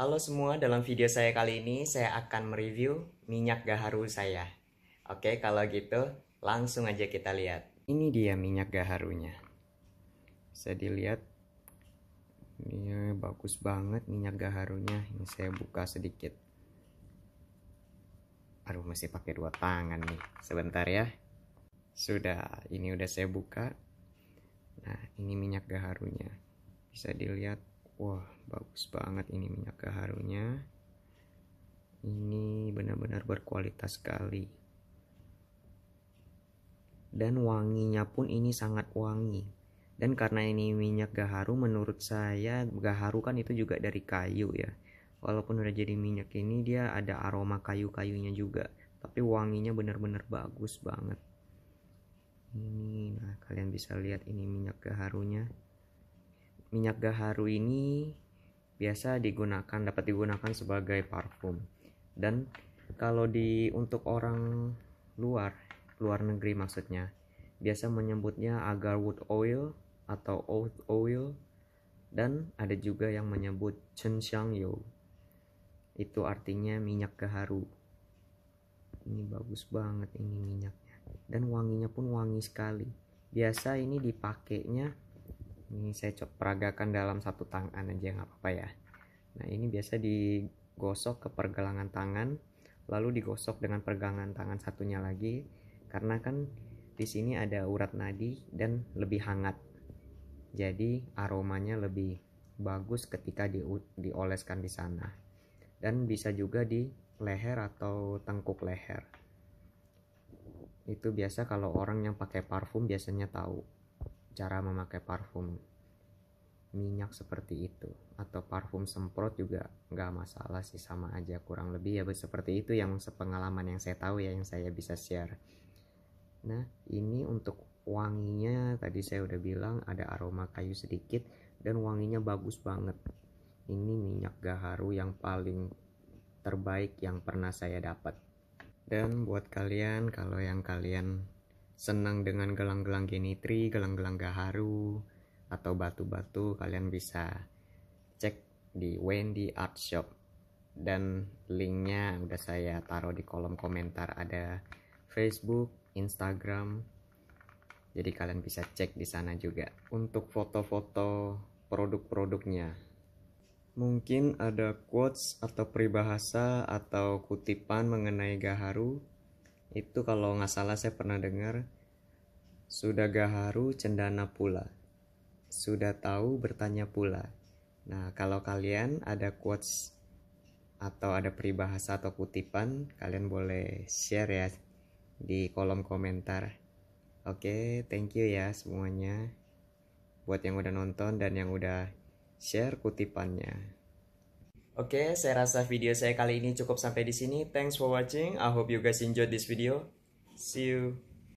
Halo semua, dalam video saya kali ini saya akan mereview minyak gaharu saya. Oke, kalau gitu langsung aja kita lihat. Ini dia minyak gaharunya. Bisa dilihat, ini iya, bagus banget minyak gaharunya. Ini saya buka sedikit. Aduh, masih pakai dua tangan nih. Sebentar ya. Sudah, ini udah saya buka. Nah, ini minyak gaharunya. Bisa dilihat Wah, bagus banget ini minyak keharunya. Ini benar-benar berkualitas sekali. Dan wanginya pun ini sangat wangi. Dan karena ini minyak gaharu menurut saya gaharu kan itu juga dari kayu ya. Walaupun udah jadi minyak ini dia ada aroma kayu-kayunya juga. Tapi wanginya benar-benar bagus banget. Ini nah kalian bisa lihat ini minyak gaharunya. Minyak gaharu ini biasa digunakan dapat digunakan sebagai parfum. Dan kalau di untuk orang luar, luar negeri maksudnya, biasa menyebutnya agarwood oil atau oat oil dan ada juga yang menyebut Chen Xiang You. Itu artinya minyak gaharu. Ini bagus banget ini minyaknya. Dan wanginya pun wangi sekali. Biasa ini dipakainya ini saya peragakan dalam satu tangan aja nggak apa-apa ya nah ini biasa digosok ke pergelangan tangan lalu digosok dengan pergelangan tangan satunya lagi karena kan di sini ada urat nadi dan lebih hangat jadi aromanya lebih bagus ketika di, dioleskan di sana dan bisa juga di leher atau tengkuk leher itu biasa kalau orang yang pakai parfum biasanya tahu cara memakai parfum minyak seperti itu atau parfum semprot juga nggak masalah sih sama aja kurang lebih ya seperti itu yang sepengalaman yang saya tahu ya yang saya bisa share nah ini untuk wanginya tadi saya udah bilang ada aroma kayu sedikit dan wanginya bagus banget ini minyak gaharu yang paling terbaik yang pernah saya dapat dan buat kalian kalau yang kalian senang dengan gelang-gelang genitri, gelang-gelang gaharu, atau batu-batu, kalian bisa cek di Wendy Art Shop. Dan linknya udah saya taruh di kolom komentar ada Facebook, Instagram. Jadi kalian bisa cek di sana juga. Untuk foto-foto produk-produknya. Mungkin ada quotes atau peribahasa atau kutipan mengenai Gaharu itu kalau nggak salah saya pernah dengar sudah gaharu cendana pula sudah tahu bertanya pula nah kalau kalian ada quotes atau ada peribahasa atau kutipan kalian boleh share ya di kolom komentar oke thank you ya semuanya buat yang udah nonton dan yang udah share kutipannya Oke, okay, saya rasa video saya kali ini cukup sampai di sini. Thanks for watching. I hope you guys enjoyed this video. See you.